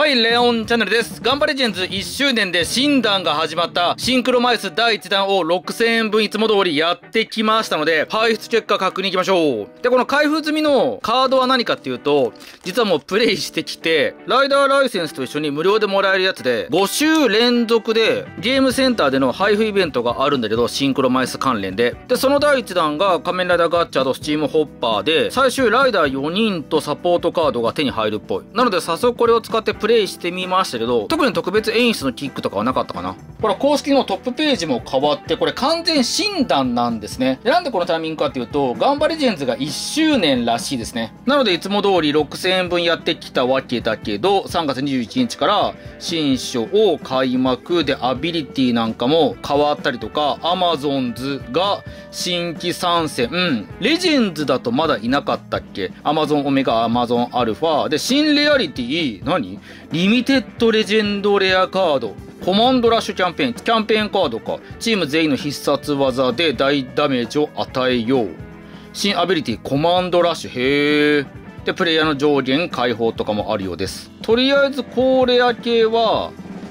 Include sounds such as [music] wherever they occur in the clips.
はい、レオンチャンネルです。ガンバレジェンズ1周年で診断が始まったシンクロマイス第1弾を6000円分いつも通りやってきましたので、排出結果確認いきましょう。で、この開封済みのカードは何かっていうと、実はもうプレイしてきて、ライダーライセンスと一緒に無料でもらえるやつで、5週連続でゲームセンターでの配布イベントがあるんだけど、シンクロマイス関連で。で、その第1弾が仮面ライダーガッチャーとスチームホッパーで、最終ライダー4人とサポートカードが手に入るっぽい。なので早速これを使ってプレイレイしてみましたけど、特に特別演出のキックとかはなかったかな。ほら、公式のトップページも変わって、これ完全診断なんですね。で、なんでこのタイミングかっていうと、ガンバレジェンズが1周年らしいですね。なので、いつも通り6000円分やってきたわけだけど、3月21日から新書を開幕で、アビリティなんかも変わったりとか、アマゾンズが新規参戦、うん、レジェンズだとまだいなかったっけアマゾンオメガ、アマゾンアルファ、で、新レアリティ、何リミテッドレジェンドレアカード、コマンドラッシュキャンペーン、キャンペーンカードか、チーム全員の必殺技で大ダメージを与えよう。新アビリティ、コマンドラッシュ、へえ。で、プレイヤーの上限解放とかもあるようです。とりあえず、高レア系は、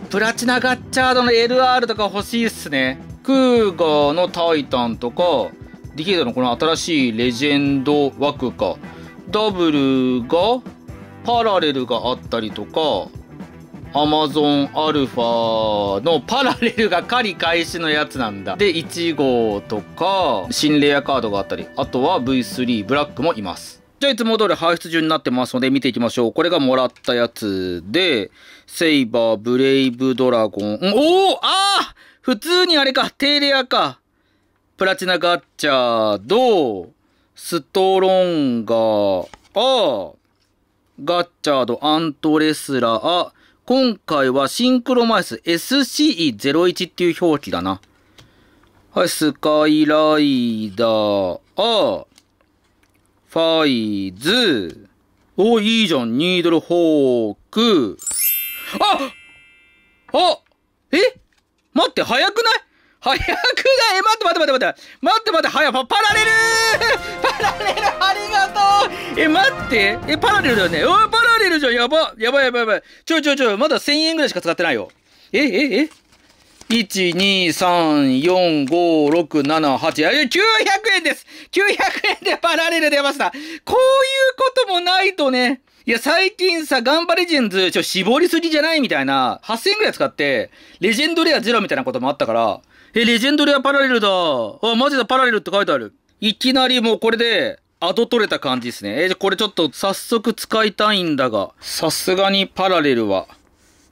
プラチナガッチャードの LR とか欲しいっすね。クーガーのタイタンとか、ディケイドのこの新しいレジェンド枠か、ダブルがパラレルがあったりとか、アマゾンアルファのパラレルが狩り開始のやつなんだ。で、1号とか、新レアカードがあったり、あとは V3 ブラックもいます。じゃあいつも通り排出順になってますので見ていきましょう。これがもらったやつで、セイバー、ブレイブドラゴン。おおああ普通にあれか、テイレアか。プラチナガッチャード、ストロンガー、ああ、ガッチャード、アントレスラー。今回はシンクロマイス SCE01 っていう表記だな。はい、スカイライダー、あファイズ、お、いいじゃん、ニードルホーク。ああえ待って、早くない早くない待って待って待って待って待って待って、早パパラレル待って。え、パラレルだよね。おい、パラレルじゃん。やば。やばいやばいやばい。ちょいちょいちょい。まだ1000円ぐらいしか使ってないよ。え、え、え ?1、2、3、4、5、6、7、8。あ、900円です !900 円でパラレル出ました。こういうこともないとね。いや、最近さ、ガンバレジェンズ、ちょ、絞りすぎじゃないみたいな、8000円ぐらい使って、レジェンドレアゼロみたいなこともあったから、え、レジェンドレアパラレルだ。あ、マジだ、パラレルって書いてある。いきなりもうこれで、後取れた感じですね。えー、これちょっと早速使いたいんだが、さすがにパラレルは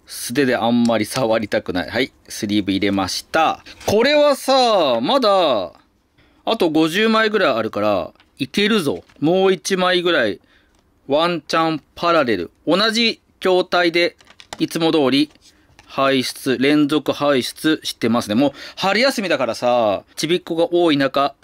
素手であんまり触りたくない。はい、スリーブ入れました。これはさ、まだ、あと50枚ぐらいあるから、いけるぞ。もう1枚ぐらい、ワンチャンパラレル。同じ筐体で、いつも通り、排出、連続排出してますね。もう、春休みだからさ、ちびっ子が多い中、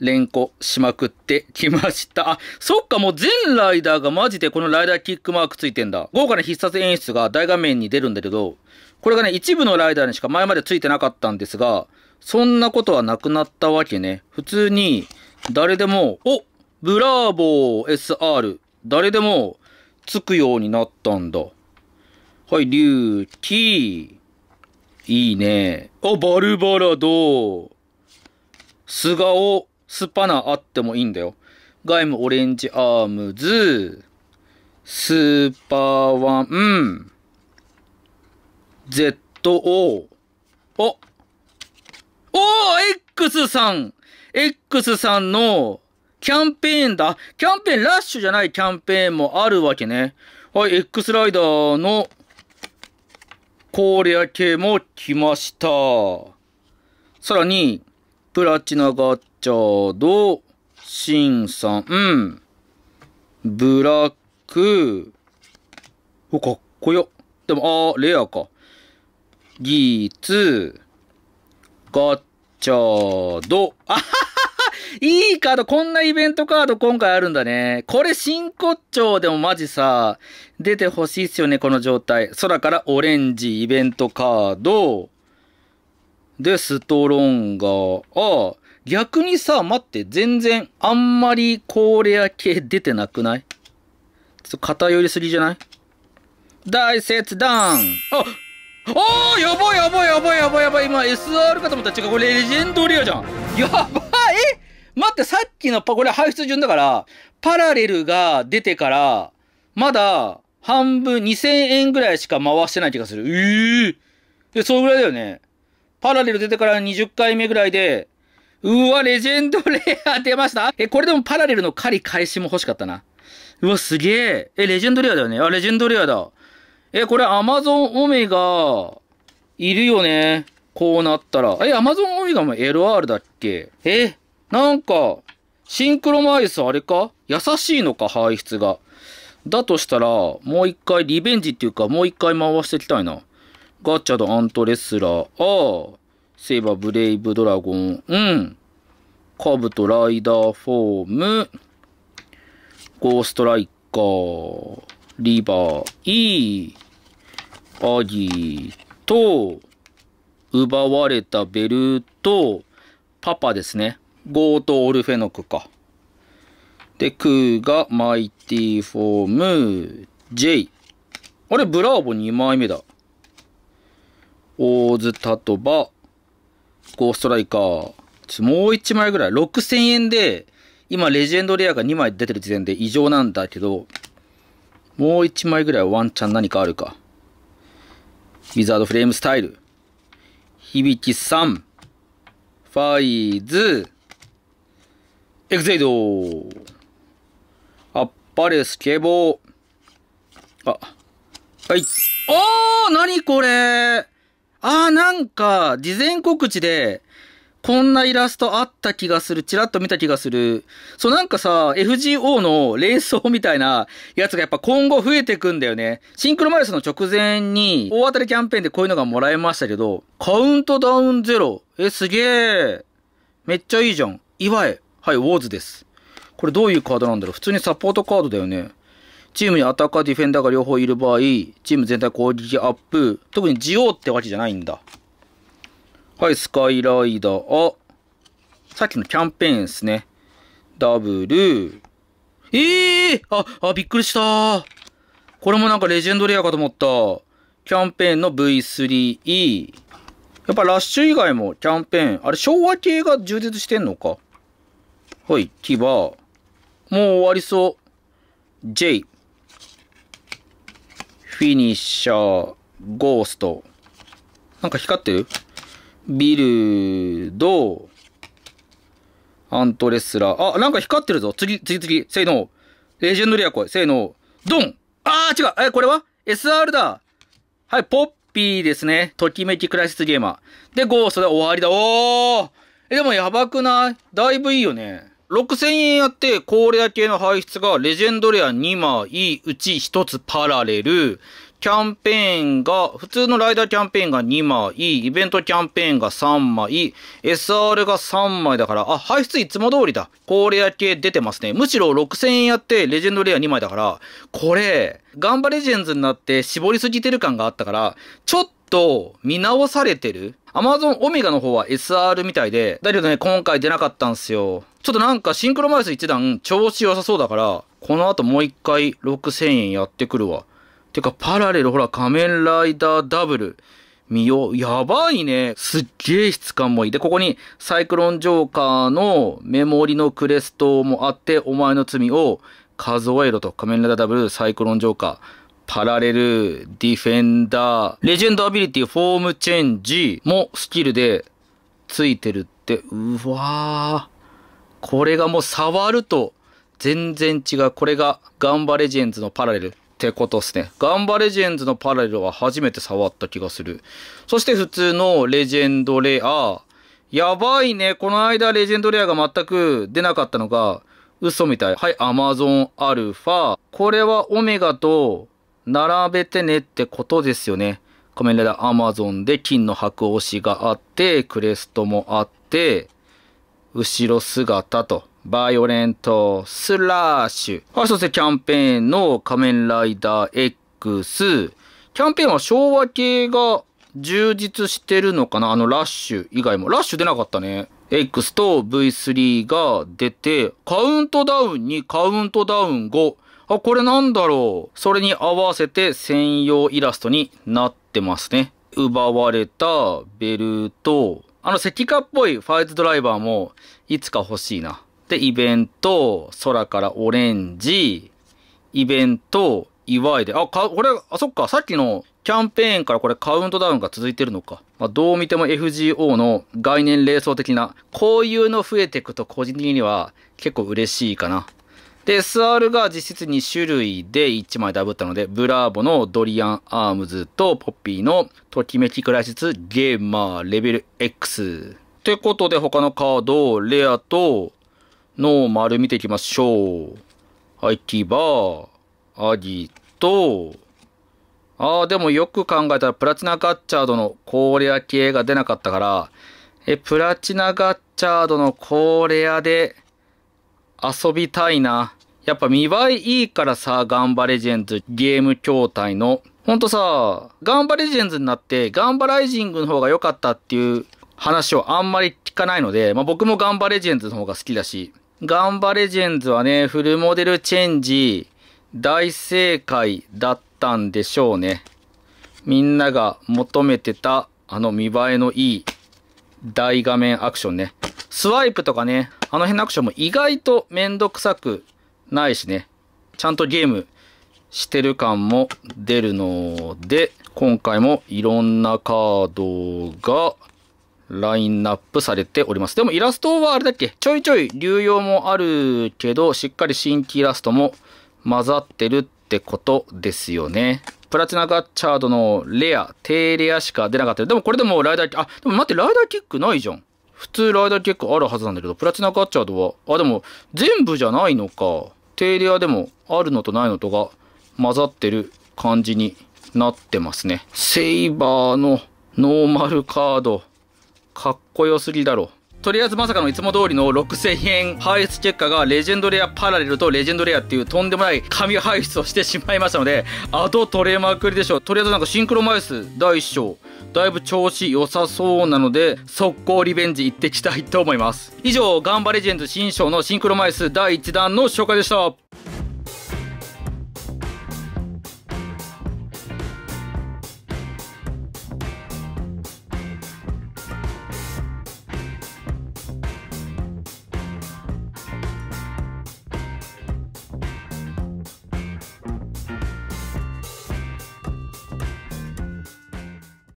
連呼しまくってきました。あ、そっか、もう全ライダーがマジでこのライダーキックマークついてんだ。豪華な必殺演出が大画面に出るんだけど、これがね、一部のライダーにしか前までついてなかったんですが、そんなことはなくなったわけね。普通に、誰でも、おブラーボー SR、誰でもつくようになったんだ。はい、龍騎。いいね。あ、バルバラド。素顔、スパナあってもいいんだよ。ガイムオレンジアームズ、スーパーワン、ZO、お、お !X さん !X さんのキャンペーンだキャンペーン、ラッシュじゃないキャンペーンもあるわけね。はい、X ライダーの攻略系も来ました。さらに、プラチナがあってちょど、しんさん、ブラック、お、かっこよ。でも、あレアか。ギーツ、ガッチャド、あはははいいカード、こんなイベントカード今回あるんだね。これ真骨頂でもマジさ、出てほしいっすよね、この状態。空からオレンジイベントカード。で、ストロンガー。あ逆にさ、待って、全然、あんまりこレア系出てなくないちょっと偏りすぎじゃない大切断あおーやばいやばいやばいやばいやばい今 SR かと思った違う、これレジェンドレアじゃんやばい待ってさっきのパ、これ排出順だから、パラレルが出てから、まだ、半分、2000円ぐらいしか回してない気がする。ええー、で、そうぐらいだよね。パラレル出てから20回目ぐらいで、うわ、レジェンド [laughs] レア出ましたえ、これでもパラレルの狩り開始も欲しかったな。うわ、すげえ。え、レジェンドレアだよね。あ、レジェンドレアだ。え、これアマゾンオメガ、いるよね。こうなったら。え、アマゾンオメガも LR だっけえ、なんか、シンクロマイスあれか優しいのか、排出が。だとしたら、もう一回リベンジっていうか、もう一回回していきたいな。ガチャとアントレスラー。ああ。セイバーブレイブドラゴン、うん。カブトライダーフォーム、ゴーストライカー、リバー、イー、アギーと、奪われたベルと、パパですね。ゴート・オルフェノクか。で、クーがマイティフォーム、ジェイ。あれ、ブラーボ2枚目だ。オーズ・タトバ、ゴーストライカー。もう1枚ぐらい。6000円で、今レジェンドレアが2枚出てる時点で異常なんだけど、もう1枚ぐらいワンチャン何かあるか。ウィザードフレームスタイル。響きさん。ファイズ。エグゼイド。あっぱれスケボー。あ、はい。おー何これああ、なんか、事前告知で、こんなイラストあった気がする。ちらっと見た気がする。そう、なんかさ、FGO の連想みたいなやつがやっぱ今後増えてくんだよね。シンクロマイルスの直前に、大当たりキャンペーンでこういうのがもらえましたけど、カウントダウンゼロ。え、すげえ。めっちゃいいじゃん。岩へ。はい、ウォーズです。これどういうカードなんだろう普通にサポートカードだよね。チームにアタッカー、ディフェンダーが両方いる場合、チーム全体攻撃アップ。特にジオーってわけじゃないんだ。はい、スカイライダー。あ、さっきのキャンペーンですね。ダブル。ええー、あ、あ、びっくりした。これもなんかレジェンドレアかと思った。キャンペーンの V3E。やっぱラッシュ以外もキャンペーン。あれ、昭和系が充実してんのか。はい、牙。もう終わりそう。J。フィニッシャー、ゴースト。なんか光ってるビルド、アントレスラー。あ、なんか光ってるぞ。次、次、次。せーの。レジェンドリア来い。せーの。ドンあー、違う。え、これは ?SR だ。はい、ポッピーですね。ときめきクライシスゲーマー。で、ゴーストで終わりだ。おーえ、でもやばくないだいぶいいよね。6000円やって、高レア系の排出がレジェンドレア2枚、うち1つパラレル、キャンペーンが、普通のライダーキャンペーンが2枚、イベントキャンペーンが3枚、SR が3枚だから、あ、排出いつも通りだ。高レア系出てますね。むしろ6000円やってレジェンドレア2枚だから、これ、ガンバレジェンズになって絞りすぎてる感があったから、ちょっと見直されてる Amazon オメガの方は SR みたいで、だけどね、今回出なかったんすよ。ちょっとなんかシンクロマイス一段調子良さそうだから、この後もう一回6000円やってくるわ。てか、パラレルほら、仮面ライダーダブル。見よう。やばいね。すっげえ質感もいい。で、ここにサイクロンジョーカーのメモリのクレストもあって、お前の罪を数えろと。仮面ライダーダブル、サイクロンジョーカー。パラレル、ディフェンダー、レジェンドアビリティ、フォームチェンジもスキルでついてるって、うわー。これがもう触ると全然違う。これがガンバレジェンズのパラレルってことっすね。ガンバレジェンズのパラレルは初めて触った気がする。そして普通のレジェンドレア。やばいね。この間レジェンドレアが全く出なかったのが、嘘みたい。はい、アマゾンアルファ。これはオメガと並べてねってことですよね。仮面ライダーアマゾンで金の白押しがあって、クレストもあって、後ろ姿と、バイオレントスラッシュ。はい、そしてキャンペーンの仮面ライダー X。キャンペーンは昭和系が充実してるのかなあのラッシュ以外も。ラッシュ出なかったね。X と V3 が出て、カウントダウンにカウントダウン5。あ、これなんだろう。それに合わせて専用イラストになってますね。奪われたベルト、あの石化っぽいファイズドライバーもいつか欲しいな。で、イベント、空からオレンジ、イベント、祝いで、あ、か、これ、あ、そっか、さっきのキャンペーンからこれカウントダウンが続いてるのか。まあ、どう見ても FGO の概念霊想的な、こういうの増えていくと個人的には結構嬉しいかな。で SR が実質2種類で1枚ダブったのでブラーボのドリアンアームズとポッピーのときめきクライシスゲーマーレベル X ってことで他のカードレアとノーマル見ていきましょうはい、キバーアギとあーでもよく考えたらプラチナガッチャードの高レア系が出なかったからえプラチナガッチャードの高レアで遊びたいな。やっぱ見栄えいいからさ、ガンバレジェンズゲーム筐体の。ほんとさ、ガンバレジェンズになってガンバライジングの方が良かったっていう話をあんまり聞かないので、まあ、僕もガンバレジェンズの方が好きだし、ガンバレジェンズはね、フルモデルチェンジ、大正解だったんでしょうね。みんなが求めてた、あの見栄えのいい大画面アクションね。スワイプとかね、あの辺のアクションも意外とめんどくさくないしね、ちゃんとゲームしてる感も出るので、今回もいろんなカードがラインナップされております。でもイラストはあれだっけちょいちょい流用もあるけど、しっかり新規イラストも混ざってるってことですよね。プラチナガッチャードのレア、低レアしか出なかったでもこれでもライダー、あ、でも待って、ライダーキックないじゃん。普通ライダー結構あるはずなんだけど、プラチナカッチャードは、あ、でも全部じゃないのか。テイレアでもあるのとないのとが混ざってる感じになってますね。セイバーのノーマルカード、かっこよすぎだろ。とりあえずまさかのいつも通りの6000円排出結果がレジェンドレアパラレルとレジェンドレアっていうとんでもない紙排出をしてしまいましたので、あと取れまくりでしょう。とりあえずなんかシンクロマイス第1章、だいぶ調子良さそうなので、速攻リベンジ行ってきたいと思います。以上、ガンバレジェンズ新章のシンクロマイス第1弾の紹介でした。